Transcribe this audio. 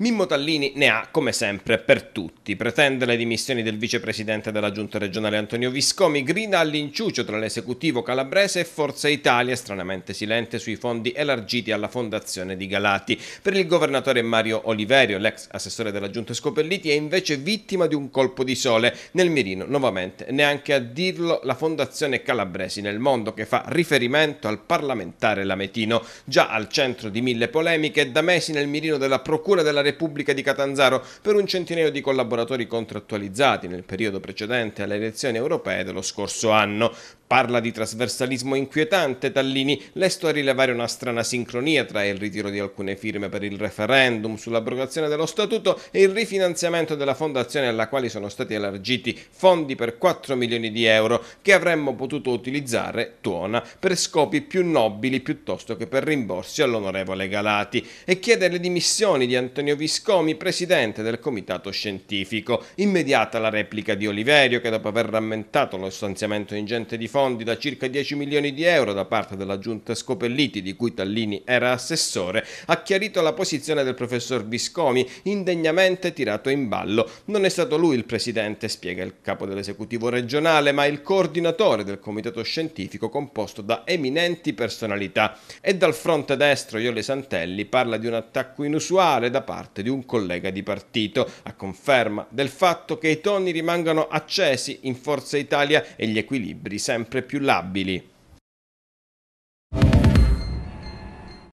Mimmo Tallini ne ha, come sempre, per tutti. Pretende le dimissioni del vicepresidente della giunta regionale Antonio Viscomi, grida all'inciucio tra l'esecutivo calabrese e Forza Italia, stranamente silente sui fondi elargiti alla fondazione di Galati. Per il governatore Mario Oliverio, l'ex assessore della giunta Scopelliti, è invece vittima di un colpo di sole. Nel mirino, nuovamente, neanche a dirlo, la fondazione Calabresi nel mondo che fa riferimento al parlamentare Lametino, già al centro di mille polemiche, da mesi nel mirino della Procura della Repubblica di Catanzaro per un centinaio di collaboratori contrattualizzati nel periodo precedente alle elezioni europee dello scorso anno. Parla di trasversalismo inquietante Tallini, lesto a rilevare una strana sincronia tra il ritiro di alcune firme per il referendum sull'abrogazione dello statuto e il rifinanziamento della fondazione alla quale sono stati elargiti fondi per 4 milioni di euro che avremmo potuto utilizzare, tuona, per scopi più nobili piuttosto che per rimborsi all'onorevole Galati e chiede le dimissioni di Antonio Viscomi, presidente del comitato scientifico. Immediata la replica di Oliverio che dopo aver rammentato lo stanziamento ingente di fondi fondi da circa 10 milioni di euro da parte della giunta Scopelliti, di cui Tallini era assessore, ha chiarito la posizione del professor Viscomi, indegnamente tirato in ballo. Non è stato lui il presidente, spiega il capo dell'esecutivo regionale, ma il coordinatore del comitato scientifico composto da eminenti personalità. E dal fronte destro Iole Santelli parla di un attacco inusuale da parte di un collega di partito, a conferma del fatto che i toni rimangano accesi in Forza Italia e gli equilibri sempre sempre più labili